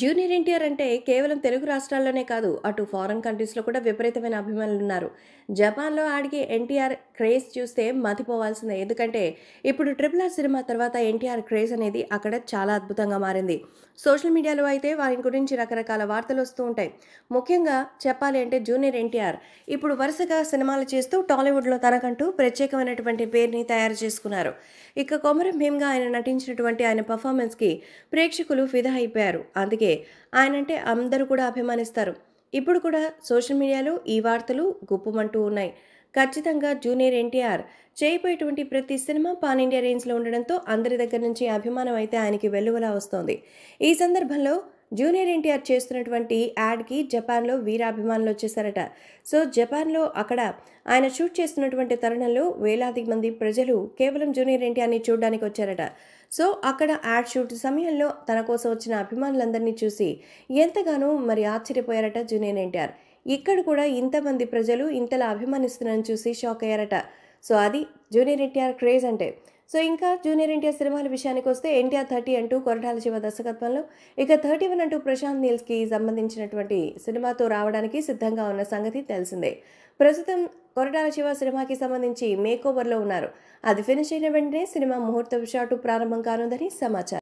junior NTR అంటే కేవలం తెలుగు రాష్ట్రాల్లోనే కాదు అటు ఫారెన్ కంట్రీస్లో కూడా విపరీతమైన అభిమానులు ఉన్నారు జపాన్లో ఆడిగే ఎన్టీఆర్ క్రేజ్ చూస్తే మతిపోవాల్సిందే ఎందుకంటే ఇప్పుడు ట్రిపుల్ ఆర్ సినిమా తర్వాత ఎన్టీఆర్ క్రేజ్ అనేది అక్కడ చాలా అద్భుతంగా మారింది సోషల్ మీడియాలో అయితే వారి గురించి రకరకాల వార్తలు వస్తూ ఉంటాయి ముఖ్యంగా చెప్పాలి అంటే జూనియర్ ఎన్టీఆర్ ఇప్పుడు వరుసగా సినిమాలు చేస్తూ టాలీవుడ్లో తనకంటూ ప్రత్యేకమైనటువంటి పేరుని తయారు చేసుకున్నారు ఇక కొమరం భీమ్గా ఆయన నటించినటువంటి ఆయన పర్ఫార్మెన్స్కి ప్రేక్షకులు ఫిదా అయిపోయారు అందుకే అందుకే ఆయనంటే అందరూ కూడా అభిమానిస్తారు ఇప్పుడు కూడా సోషల్ మీడియాలో ఈ వార్తలు గుప్పమంటూ ఉన్నాయి ఖచ్చితంగా జూనియర్ ఎన్టీఆర్ చేయబోయేటువంటి ప్రతి సినిమా పాన్ ఇండియా రేంజ్లో ఉండడంతో అందరి దగ్గర నుంచి అభిమానం అయితే ఆయనకి వెలువలా వస్తోంది ఈ సందర్భంలో జూనియర్ ఎన్టీఆర్ చేస్తున్నటువంటి యాడ్కి జపాన్లో వీరాభిమానులు వచ్చేసారట సో జపాన్లో అక్కడ ఆయన షూట్ చేస్తున్నటువంటి తరుణంలో వేలాది మంది ప్రజలు కేవలం జూనియర్ ఎన్టీఆర్ని చూడడానికి వచ్చారట సో అక్కడ యాడ్ షూట్ సమయంలో తన కోసం వచ్చిన అభిమానులందరినీ చూసి ఎంతగానో మరి ఆశ్చర్యపోయారట జూనియర్ ఎన్టీఆర్ ఇక్కడ కూడా ఇంతమంది ప్రజలు ఇంతలా అభిమానిస్తున్నారని చూసి షాక్ అయ్యారట సో అది జూనియర్ ఎన్టీఆర్ క్రేజ్ అంటే సో ఇంకా జూనియర్ ఎన్టీఆర్ సినిమాల విషయానికి వస్తే ఎన్టీఆర్ థర్టీ అంటూ కొరటాల శివ దర్శకత్వంలో ఇక థర్టీ వన్ అంటూ ప్రశాంత్ నీల్స్కి సంబంధించినటువంటి సినిమాతో రావడానికి సిద్ధంగా ఉన్న సంగతి తెలిసిందే ప్రస్తుతం కొరటాల శివ సినిమాకి సంబంధించి మేకోవర్లో ఉన్నారు అది ఫినిష్ అయిన వెంటనే సినిమా ముహూర్త షాటు ప్రారంభం కానుందని సమాచారం